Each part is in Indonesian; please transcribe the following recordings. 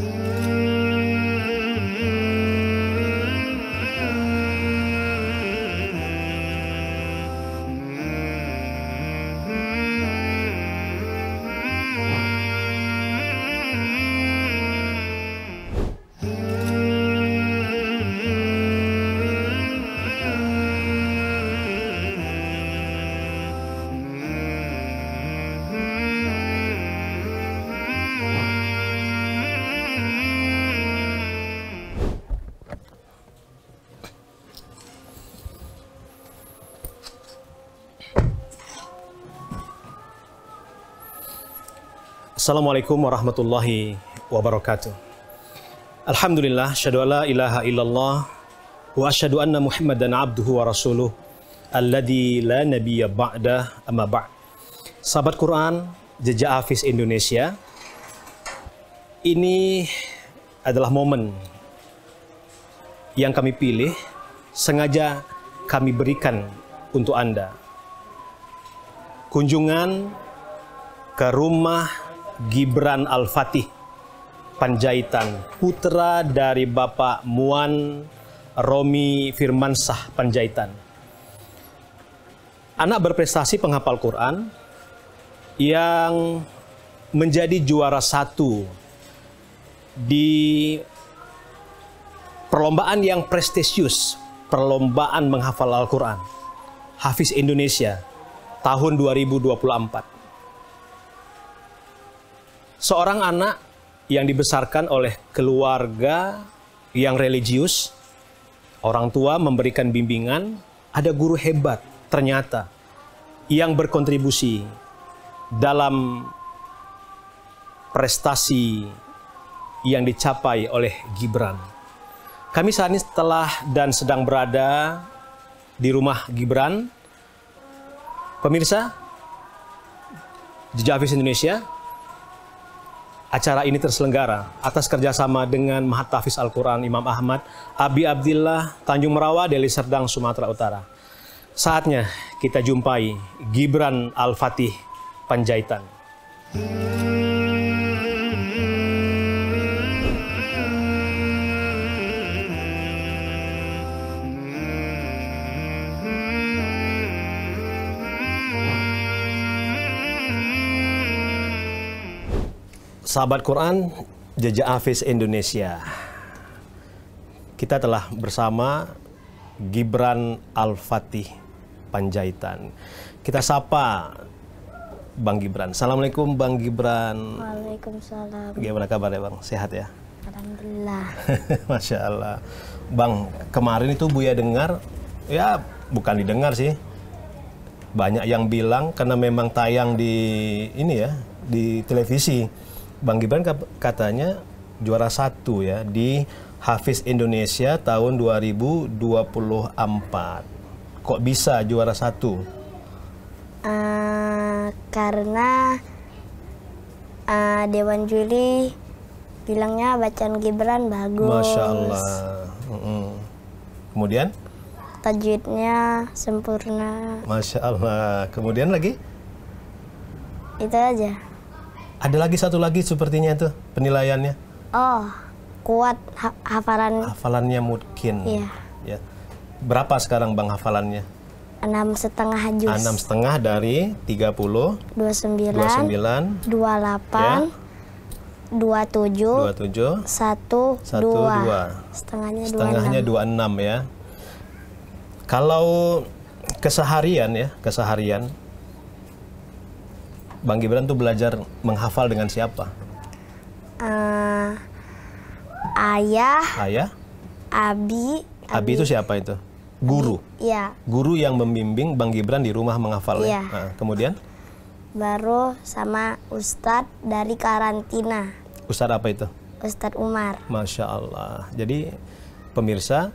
Mm-hmm. Assalamualaikum warahmatullahi wabarakatuh. Alhamdulillah, syahadu la ilaha illallah wa asyhadu anna Muhammadan abduhu wa rasuluh alladhi la nabiyya ba'dah amma ba' Sahabat Quran, Jejak Hafiz Indonesia. Ini adalah momen yang kami pilih sengaja kami berikan untuk Anda. Kunjungan ke rumah Gibran Al-Fatih Panjaitan, putra dari Bapak Muan Romi Firmansah Panjaitan. Anak berprestasi penghafal Quran yang menjadi juara satu di perlombaan yang prestisius, perlombaan menghafal Al-Quran, Hafiz Indonesia, tahun 2024 seorang anak yang dibesarkan oleh keluarga yang religius, orang tua memberikan bimbingan, ada guru hebat ternyata yang berkontribusi dalam prestasi yang dicapai oleh Gibran. Kami saat ini telah dan sedang berada di rumah Gibran. Pemirsa, Jejavis Indonesia acara ini terselenggara atas kerjasama dengan Mahat Tafis Al-Quran Imam Ahmad, Abi Abdillah, Tanjung Merawa, Deli Serdang, Sumatera Utara. Saatnya kita jumpai Gibran Al-Fatih Panjaitan. Hmm. Sahabat Quran, Jejak Hafiz Indonesia. Kita telah bersama Gibran Al-Fatih Panjaitan. Kita sapa Bang Gibran. Assalamualaikum Bang Gibran. Waalaikumsalam. Gimana kabar ya Bang? Sehat ya? Alhamdulillah. Masya Allah. Bang, kemarin itu Buya dengar, ya bukan didengar sih. Banyak yang bilang karena memang tayang di ini ya, di televisi Bang Gibran katanya juara satu ya di Hafiz Indonesia tahun 2024. Kok bisa juara satu? Uh, karena uh, Dewan Juli bilangnya bacaan Gibran bagus. Masya Allah. Mm -hmm. Kemudian? Tajwidnya sempurna. Masya Allah. Kemudian lagi? Itu aja. Ada lagi satu lagi sepertinya itu penilaiannya. Oh, kuat ha hafalan. Hafalannya mungkin. Iya. Ya. Berapa sekarang Bang hafalannya? enam setengah juz. Enam setengah dari tiga puluh. Dua sembilan. Dua delapan. Ya. Dua tujuh. Dua tujuh. Satu. Satu dua. Setengahnya dua Setengahnya dua enam ya. Kalau keseharian ya, keseharian Bang Gibran tuh belajar menghafal dengan siapa? Uh, ayah. Ayah? Abi, Abi. itu siapa itu? Guru. Iya. Guru yang membimbing Bang Gibran di rumah menghafal. Iya. Ya. Nah, kemudian? Baru sama Ustadz dari karantina. Ustadz apa itu? Ustadz Umar. Masya Allah. Jadi pemirsa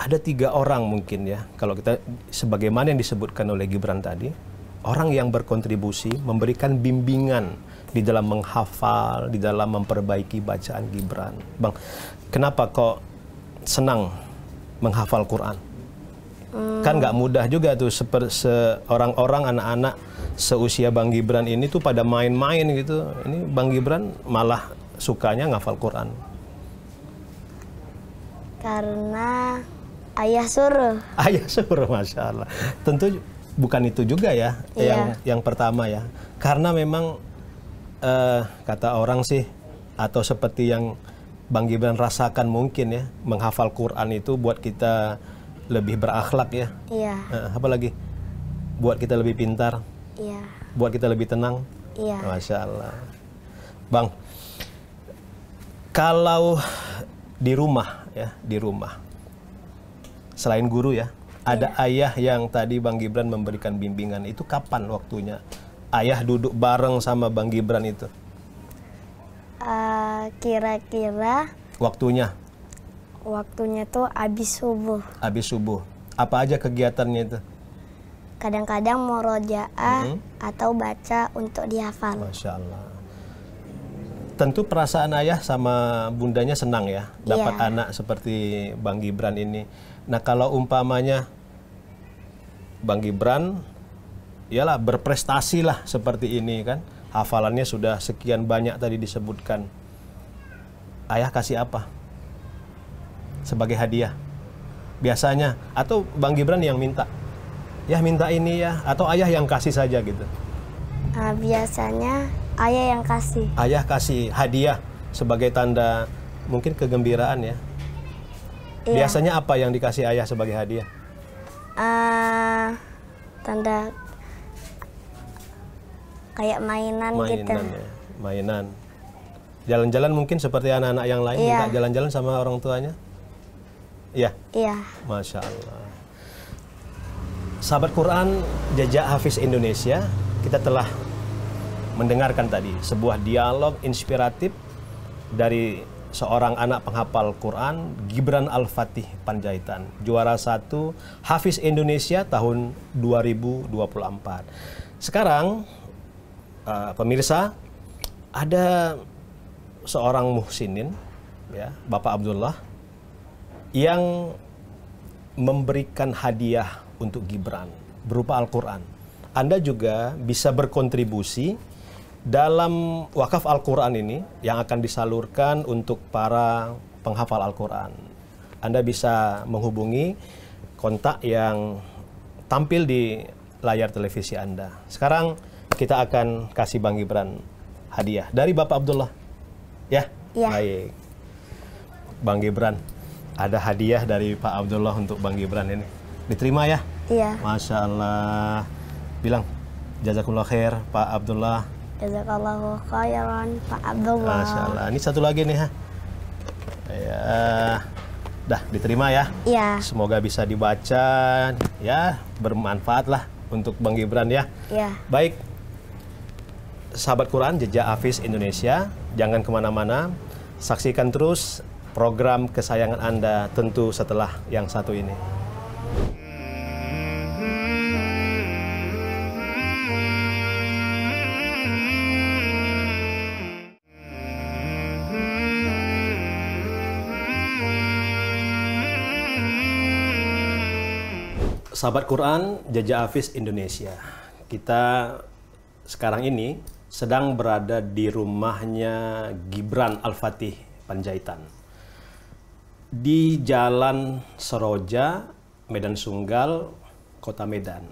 ada tiga orang mungkin ya kalau kita sebagaimana yang disebutkan oleh Gibran tadi orang yang berkontribusi memberikan bimbingan di dalam menghafal, di dalam memperbaiki bacaan Gibran. Bang, kenapa kok senang menghafal Quran? Hmm. Kan nggak mudah juga tuh seorang-orang anak-anak seusia Bang Gibran ini tuh pada main-main gitu. Ini Bang Gibran malah sukanya ngafal Quran. Karena ayah suruh. Ayah suruh, masya Allah. Tentu bukan itu juga ya yeah. yang yang pertama ya karena memang uh, kata orang sih atau seperti yang Bang Gibran rasakan mungkin ya menghafal Quran itu buat kita lebih berakhlak ya yeah. Iya. uh, apalagi buat kita lebih pintar yeah. buat kita lebih tenang yeah. masya Allah Bang kalau di rumah ya di rumah selain guru ya ada ayah yang tadi Bang Gibran memberikan bimbingan itu kapan waktunya? Ayah duduk bareng sama Bang Gibran itu? Eh, kira-kira uh, waktunya? Waktunya tuh abis subuh. Abis subuh. Apa aja kegiatannya itu? Kadang-kadang mau rojaah -hmm. atau baca untuk dihafal. Masya Allah. Tentu perasaan ayah sama bundanya senang ya, yeah. dapat iya. anak seperti Bang Gibran ini Nah kalau umpamanya Bang Gibran, ialah berprestasi lah seperti ini kan, hafalannya sudah sekian banyak tadi disebutkan. Ayah kasih apa? Sebagai hadiah. Biasanya, atau Bang Gibran yang minta. Ya minta ini ya, atau ayah yang kasih saja gitu. Nah, biasanya ayah yang kasih. Ayah kasih hadiah sebagai tanda mungkin kegembiraan ya, Iya. Biasanya apa yang dikasih ayah sebagai hadiah? Uh, tanda kayak mainan, gitu. mainan gitu. Ya. Mainan. Jalan-jalan mungkin seperti anak-anak yang lain iya. minta jalan-jalan sama orang tuanya? Iya. Iya. Masya Allah. Sahabat Quran Jejak Hafiz Indonesia, kita telah mendengarkan tadi sebuah dialog inspiratif dari seorang anak penghafal Quran, Gibran Al-Fatih Panjaitan, juara satu Hafiz Indonesia tahun 2024. Sekarang uh, pemirsa ada seorang muhsinin ya, Bapak Abdullah yang memberikan hadiah untuk Gibran berupa Al-Quran. Anda juga bisa berkontribusi dalam wakaf Al-Quran ini yang akan disalurkan untuk para penghafal Al-Quran. Anda bisa menghubungi kontak yang tampil di layar televisi Anda. Sekarang kita akan kasih Bang Gibran hadiah dari Bapak Abdullah. Ya? ya. Baik. Bang Gibran, ada hadiah dari Pak Abdullah untuk Bang Gibran ini. Diterima ya? Iya. Masya Allah. Bilang, jazakullah khair Pak Abdullah Jazakallahu khairan Pak Abdullah. Masya Allah. Ini satu lagi nih ha. Ya, dah diterima ya. Iya. Semoga bisa dibaca ya, bermanfaat lah untuk Bang Gibran ya. Iya. Baik, sahabat Quran Jejak afis Indonesia, jangan kemana-mana, saksikan terus program kesayangan Anda tentu setelah yang satu ini. Sahabat Quran Jajah Afis Indonesia. Kita sekarang ini sedang berada di rumahnya Gibran Al-Fatih Panjaitan. Di Jalan Seroja, Medan Sunggal, Kota Medan.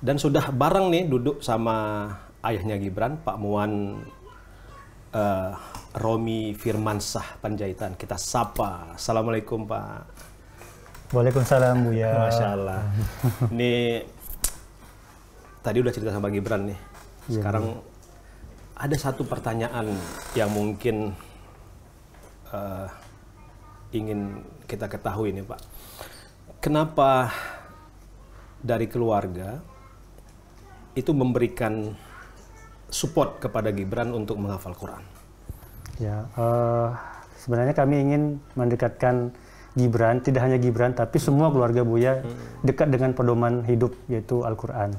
Dan sudah bareng nih duduk sama ayahnya Gibran, Pak Muan uh, Romi Firmansah Panjaitan. Kita sapa. Assalamualaikum Pak. Waalaikumsalam Buya. Masya Allah. Ini tadi udah cerita sama Gibran nih. Iya, Sekarang yeah. ada satu pertanyaan yang mungkin uh, ingin kita ketahui nih Pak. Kenapa dari keluarga itu memberikan support kepada Gibran untuk menghafal Quran? Ya, uh, sebenarnya kami ingin mendekatkan Gibran, tidak hanya Gibran, tapi semua keluarga Buya hmm. dekat dengan pedoman hidup yaitu Al-Quran.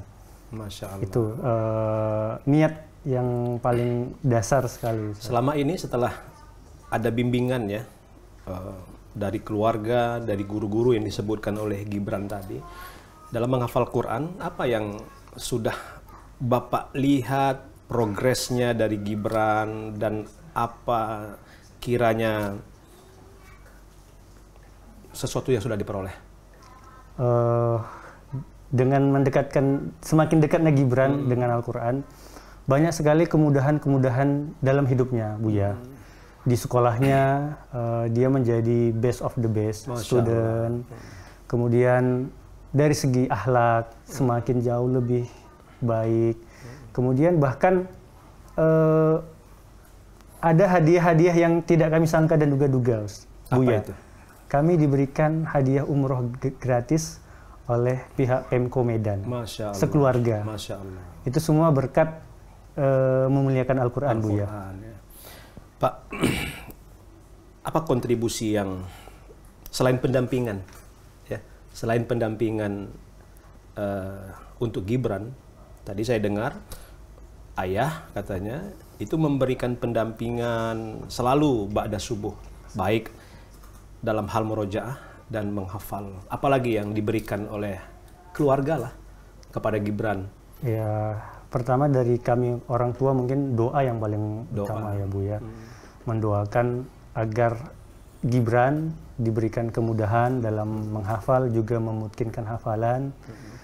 Masya Allah. Itu uh, niat yang paling dasar sekali. Selama ini setelah ada bimbingan ya uh, dari keluarga, dari guru-guru yang disebutkan oleh Gibran tadi, dalam menghafal Quran, apa yang sudah Bapak lihat progresnya dari Gibran dan apa kiranya sesuatu yang sudah diperoleh? Uh, dengan mendekatkan semakin dekatnya Gibran hmm. dengan Al-Qur'an, banyak sekali kemudahan-kemudahan dalam hidupnya, Buya. Hmm. Di sekolahnya uh, dia menjadi best of the best Masya student. Allah. Hmm. Kemudian dari segi akhlak semakin jauh lebih baik. Hmm. Kemudian bahkan uh, ada hadiah-hadiah yang tidak kami sangka dan duga-duga, Buya. Apa itu? kami diberikan hadiah umroh gratis oleh pihak Pemko Medan. Masya Allah. Sekeluarga. Masya Allah. Itu semua berkat e, memuliakan Al-Quran, ya. Al, ya. Pak, apa kontribusi yang selain pendampingan, ya, selain pendampingan e, untuk Gibran, tadi saya dengar ayah katanya itu memberikan pendampingan selalu ba'da subuh, baik dalam hal murojaah dan menghafal apalagi yang diberikan oleh keluarga lah kepada Gibran ya pertama dari kami orang tua mungkin doa yang paling doa. utama ya Bu ya hmm. mendoakan agar Gibran diberikan kemudahan dalam menghafal juga memungkinkan hafalan hmm.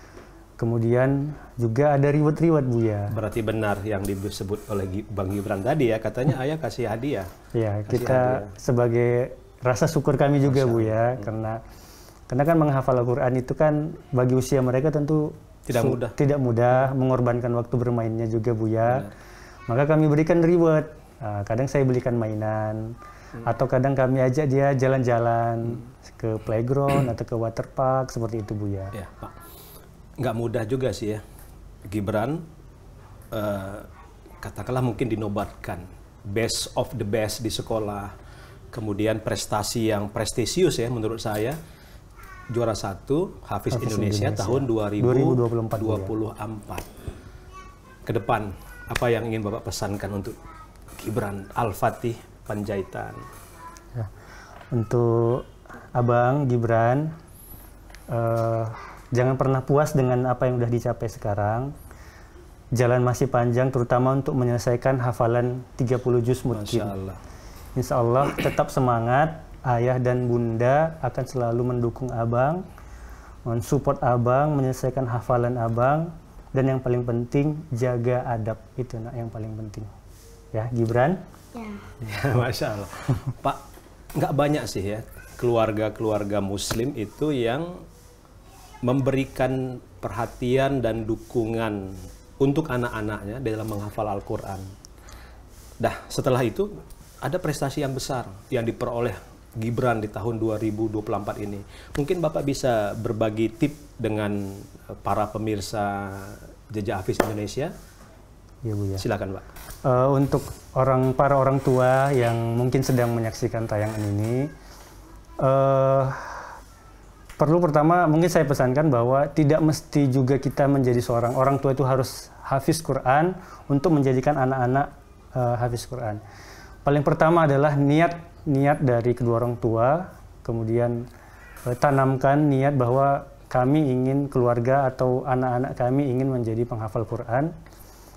Kemudian juga ada riwet-riwet Bu ya. Berarti benar yang disebut oleh Bang Gibran tadi ya, katanya ayah kasih hadiah. Ya, kita hadiah. sebagai rasa syukur kami juga Masya. Bu ya hmm. karena karena kan menghafal Al-Qur'an itu kan bagi usia mereka tentu tidak mudah tidak mudah hmm. mengorbankan waktu bermainnya juga Bu ya. Hmm. Maka kami berikan reward. Nah, kadang saya belikan mainan hmm. atau kadang kami ajak dia jalan-jalan hmm. ke playground atau ke waterpark seperti itu Bu ya. ya Pak. Nggak mudah juga sih ya. Gibran uh, katakanlah mungkin dinobatkan best of the best di sekolah kemudian prestasi yang prestisius ya menurut saya juara satu Hafiz, Hafiz Indonesia, Indonesia tahun 2024. 2024. Ke depan apa yang ingin Bapak pesankan untuk Gibran Al-Fatih Panjaitan? Ya, untuk Abang Gibran uh, jangan pernah puas dengan apa yang sudah dicapai sekarang. Jalan masih panjang terutama untuk menyelesaikan hafalan 30 juz mungkin Masya Allah Insya Allah tetap semangat. Ayah dan bunda akan selalu mendukung abang, mensupport abang, menyelesaikan hafalan abang, dan yang paling penting jaga adab itu nak yang paling penting. Ya, Gibran. Ya. ya Masya Allah. Pak, nggak banyak sih ya keluarga-keluarga Muslim itu yang memberikan perhatian dan dukungan untuk anak-anaknya dalam menghafal Al-Quran. Dah, setelah itu ada prestasi yang besar yang diperoleh Gibran di tahun 2024 ini. Mungkin Bapak bisa berbagi tip dengan eh, para pemirsa Jejak Hafiz Indonesia. Ya, Bu, ya. Silakan, Pak. Uh, untuk orang para orang tua yang mungkin sedang menyaksikan tayangan ini, uh, perlu pertama mungkin saya pesankan bahwa tidak mesti juga kita menjadi seorang orang tua itu harus hafiz Quran untuk menjadikan anak-anak uh, hafiz Quran Paling pertama adalah niat niat dari kedua orang tua, kemudian eh, tanamkan niat bahwa kami ingin keluarga atau anak-anak kami ingin menjadi penghafal Quran.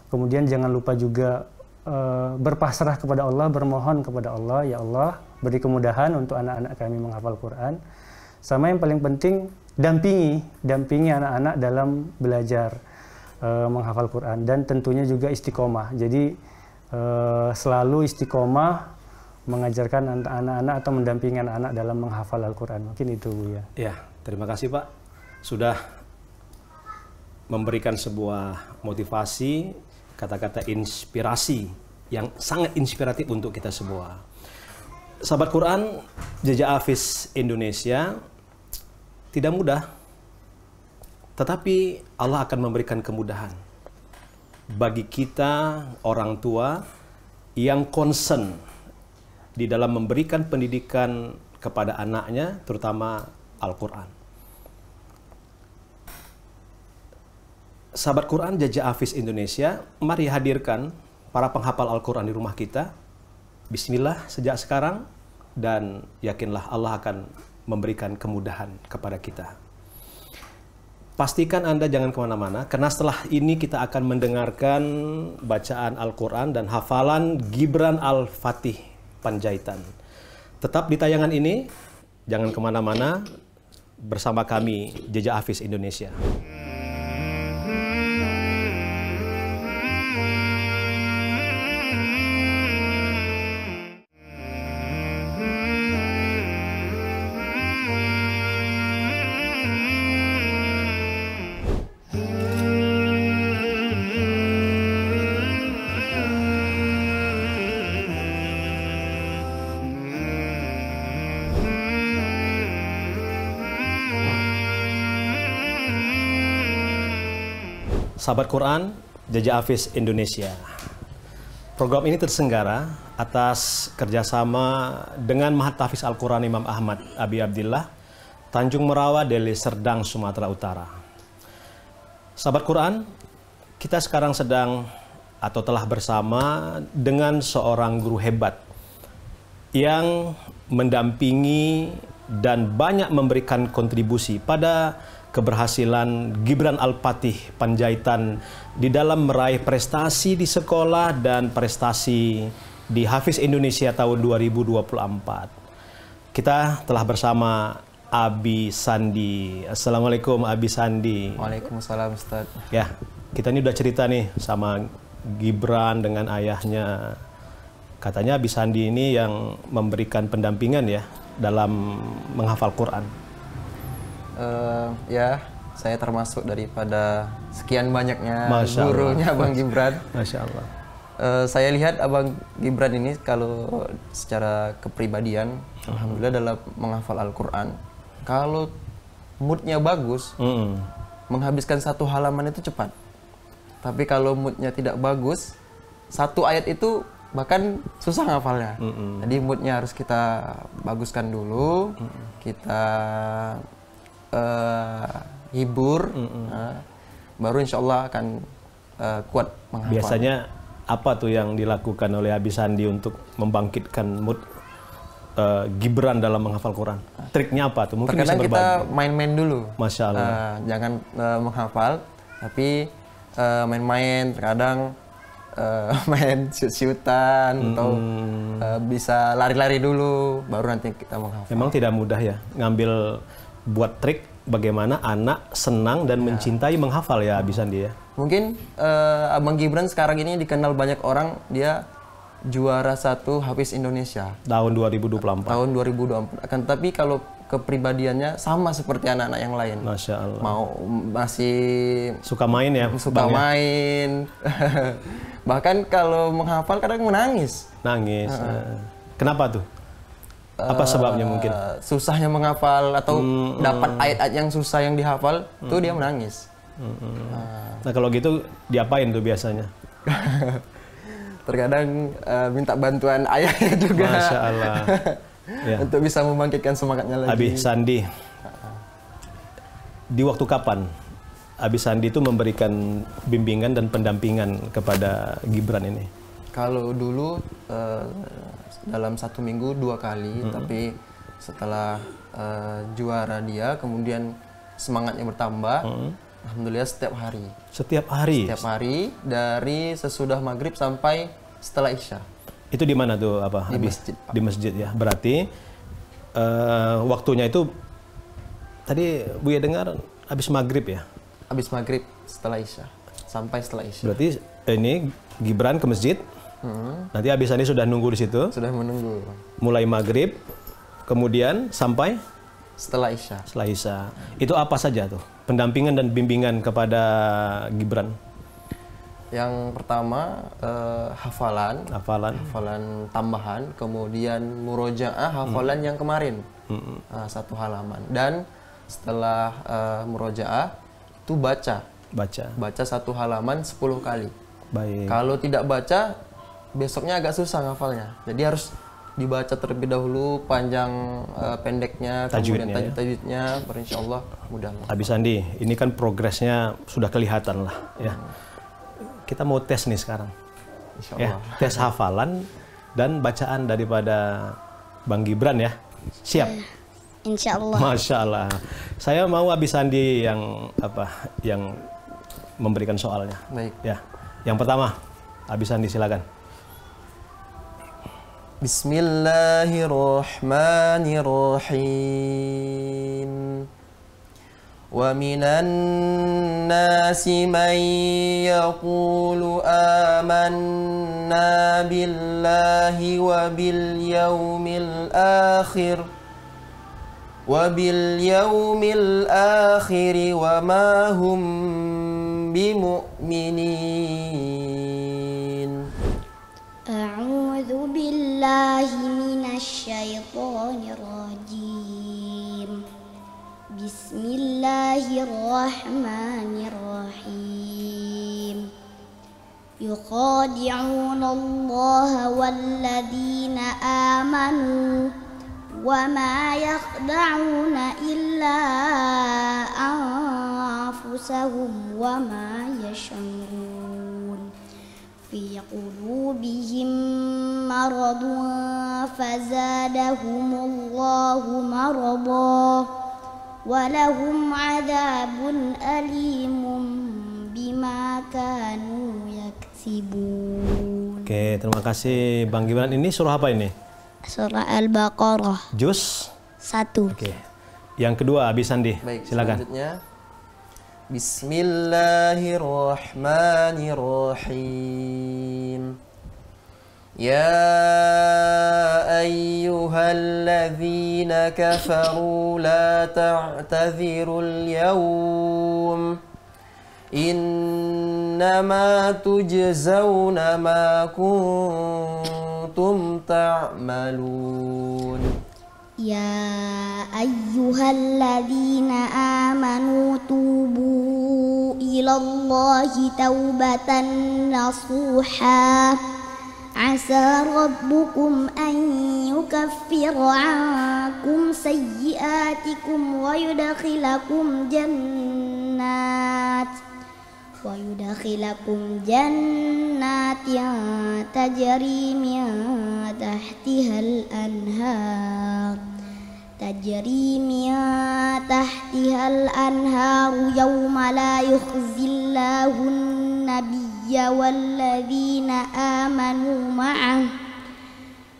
Kemudian jangan lupa juga eh, berpasrah kepada Allah, bermohon kepada Allah, ya Allah, beri kemudahan untuk anak-anak kami menghafal Quran. Sama yang paling penting, dampingi, dampingi anak-anak dalam belajar eh, menghafal Quran dan tentunya juga istiqomah. Jadi Eh, selalu istiqomah mengajarkan anak-anak atau mendampingi anak-anak dalam menghafal Al-Quran. Mungkin itu Bu ya. Ya, terima kasih Pak. Sudah memberikan sebuah motivasi, kata-kata inspirasi yang sangat inspiratif untuk kita semua. Sahabat Quran, Jejak Afis Indonesia tidak mudah. Tetapi Allah akan memberikan kemudahan bagi kita orang tua yang concern di dalam memberikan pendidikan kepada anaknya, terutama Al-Quran. Sahabat Quran Jajah Afis Indonesia, mari hadirkan para penghafal Al-Quran di rumah kita. Bismillah sejak sekarang dan yakinlah Allah akan memberikan kemudahan kepada kita. Pastikan Anda jangan kemana-mana, karena setelah ini kita akan mendengarkan bacaan Al-Quran dan hafalan Gibran Al-Fatih Panjaitan. Tetap di tayangan ini, jangan kemana-mana, bersama kami Jejak Hafiz Indonesia. Sahabat Quran, Jaja Afis Indonesia. Program ini tersenggara atas kerjasama dengan Mahat Tafis Al-Quran Imam Ahmad Abi Abdillah, Tanjung Merawa, Deli Serdang, Sumatera Utara. Sahabat Quran, kita sekarang sedang atau telah bersama dengan seorang guru hebat yang mendampingi dan banyak memberikan kontribusi pada keberhasilan Gibran Alpatih Panjaitan di dalam meraih prestasi di sekolah dan prestasi di Hafiz Indonesia tahun 2024. Kita telah bersama Abi Sandi. Assalamualaikum Abi Sandi. Waalaikumsalam Ustaz. Ya, kita ini udah cerita nih sama Gibran dengan ayahnya. Katanya Abi Sandi ini yang memberikan pendampingan ya dalam menghafal Quran uh, ya saya termasuk daripada sekian banyaknya Masya gurunya Allah. Abang Gibran. Masya Allah. Uh, saya lihat Abang Gibran ini kalau secara kepribadian, Alhamdulillah, Alhamdulillah dalam menghafal Al-Quran, kalau moodnya bagus, mm. menghabiskan satu halaman itu cepat. Tapi kalau moodnya tidak bagus, satu ayat itu bahkan susah ngafalnya. Mm -mm. Jadi moodnya harus kita baguskan dulu, mm -mm. kita uh, hibur, mm -mm. uh, baru insya Allah akan uh, kuat menghafal. Biasanya apa tuh yang dilakukan oleh Abi Sandi untuk membangkitkan mood uh, Gibran dalam menghafal Quran? Triknya apa tuh? Mungkin Terkadang kita main-main dulu. Masya Allah. Uh, jangan uh, menghafal, tapi main-main. Uh, main Terkadang uh, main siut mm -hmm. atau uh, bisa lari-lari dulu, baru nanti kita menghafal. Memang tidak mudah ya ngambil buat trik bagaimana anak senang dan ya. mencintai menghafal ya abisan dia. Ya? Mungkin uh, Abang Gibran sekarang ini dikenal banyak orang dia juara satu Hafiz Indonesia tahun 2024. Tahun 2024. Akan tapi kalau kepribadiannya sama seperti anak-anak yang lain. Masya Allah. Mau masih suka main ya. Suka bang, ya? main. Bahkan kalau menghafal kadang menangis. Nangis. Uh -uh. Kenapa tuh? apa sebabnya mungkin eh, susahnya menghafal atau hmm, hmm, dapat ayat-ayat yang susah yang dihafal hmm. tuh dia menangis hmm, hmm. Nah. nah kalau gitu diapain tuh biasanya terkadang uh, minta bantuan ayahnya juga Masya Allah. ya. untuk bisa membangkitkan semangatnya lagi Abi Sandi ah. di waktu kapan Abi Sandi itu memberikan bimbingan dan pendampingan kepada Gibran ini kalau dulu uh, dalam satu minggu dua kali, hmm. tapi setelah uh, juara dia, kemudian semangatnya bertambah. Hmm. Alhamdulillah setiap hari. Setiap hari. Setiap hari dari sesudah maghrib sampai setelah isya. Itu di mana tuh apa? Di habis? masjid. Di masjid ya. Berarti uh, waktunya itu tadi bu ya dengar habis maghrib ya? Habis maghrib setelah isya sampai setelah isya. Berarti ini Gibran ke masjid Hmm. Nanti habis ini sudah nunggu di situ. Sudah menunggu. Mulai maghrib, kemudian sampai setelah Isya. Setelah Isya. Itu apa saja tuh pendampingan dan bimbingan kepada Gibran? Yang pertama eh, hafalan, hafalan, hafalan tambahan, kemudian murojaah hafalan hmm. yang kemarin hmm. nah, satu halaman dan setelah uh, murojaah itu baca baca baca satu halaman 10 kali baik kalau tidak baca besoknya agak susah ngafalnya. Jadi harus dibaca terlebih dahulu panjang uh, pendeknya tajwidnya, kemudian tajwid-tajwidnya ya? insya Allah mudah. Abis Andi, ini kan progresnya sudah kelihatan lah ya. Hmm. Kita mau tes nih sekarang. Ya, tes hafalan dan bacaan daripada Bang Gibran ya. Siap. Eh, insya Allah. Masya Allah. Saya mau habis Andi yang apa yang memberikan soalnya. Baik. Ya. Yang pertama, habis Andi silakan. بسم الله الرحمن الرحيم ومن الناس من يقول آمنا بالله وباليوم الآخر وباليوم الآخر وما هم بمؤمنين بالله من الشيطان الرجيم بسم الله الرحمن الرحيم يخادعون الله والذين آمنوا وما يخدعون إلا أنفسهم وما يشعرون في قلوبهم مرض فزادهم الله مرضا ولهم عذاب أليم بما كانوا يكسبون Oke, terima kasih Bang Gibran. Ini surah apa ini? Surah Al-Baqarah. Juz? Satu. Oke. Yang kedua, Abis Sandi. Baik, silakan. Selanjutnya. Bismillahirrahmanirrahim. يا أيها الذين كفروا لا تعتذروا اليوم إنما تجزون ما كنتم تعملون يا أيها الذين آمنوا توبوا إلى الله توبة نصوحاً عسى ربكم أن يكفر عنكم سيئاتكم ويدخلكم جنات ويدخلكم جنات تجري من تحتها الأنهار تجري من تحتها الأنهار يوم لا يخزي الله النبي والذين آمنوا معه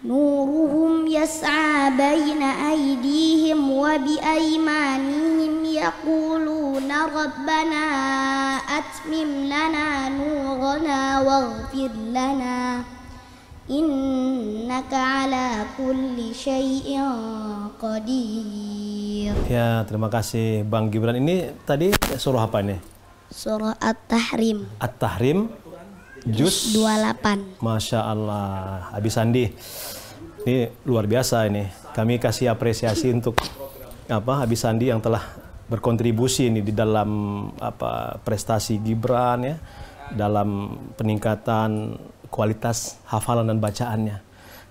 نورهم يسعى بين أيديهم وبأيمانهم يقولون ربنا أتمم لنا نورنا واغفر لنا Innaka ala kulli syai'in qadir. Ya, terima kasih Bang Gibran. Ini tadi suruh apa ini? Surah At-Tahrim. At-Tahrim juz 28. Masya Allah. Habis Sandi. Ini luar biasa ini. Kami kasih apresiasi untuk apa Habis Sandi yang telah berkontribusi ini di dalam apa prestasi Gibran ya, dalam peningkatan kualitas hafalan dan bacaannya.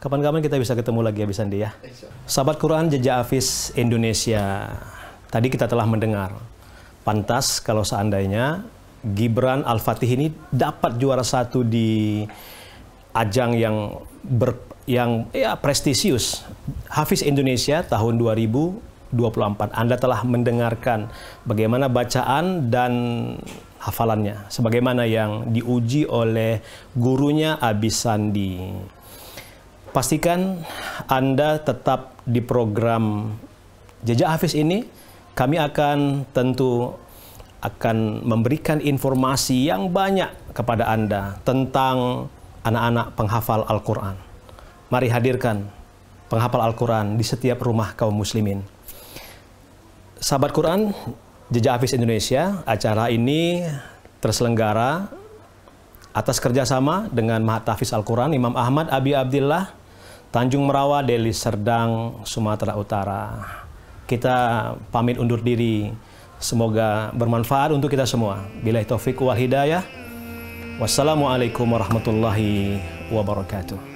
Kapan-kapan kita bisa ketemu lagi Habis Sandi ya. Sahabat Quran Jejak Afis Indonesia. Tadi kita telah mendengar Pantas kalau seandainya Gibran Al-Fatih ini dapat juara satu di ajang yang ber, yang ya prestisius Hafiz Indonesia tahun 2024. Anda telah mendengarkan bagaimana bacaan dan hafalannya sebagaimana yang diuji oleh gurunya Abi Sandi. Pastikan Anda tetap di program Jejak Hafiz ini kami akan tentu akan memberikan informasi yang banyak kepada Anda tentang anak-anak penghafal Al-Quran. Mari hadirkan penghafal Al-Quran di setiap rumah kaum muslimin. Sahabat Quran, Jejak Hafiz Indonesia, acara ini terselenggara atas kerjasama dengan Mahat Hafiz Al-Quran, Imam Ahmad Abi Abdillah, Tanjung Merawa, Deli Serdang, Sumatera Utara kita pamit undur diri. Semoga bermanfaat untuk kita semua. Bila taufik wal hidayah. Wassalamualaikum warahmatullahi wabarakatuh.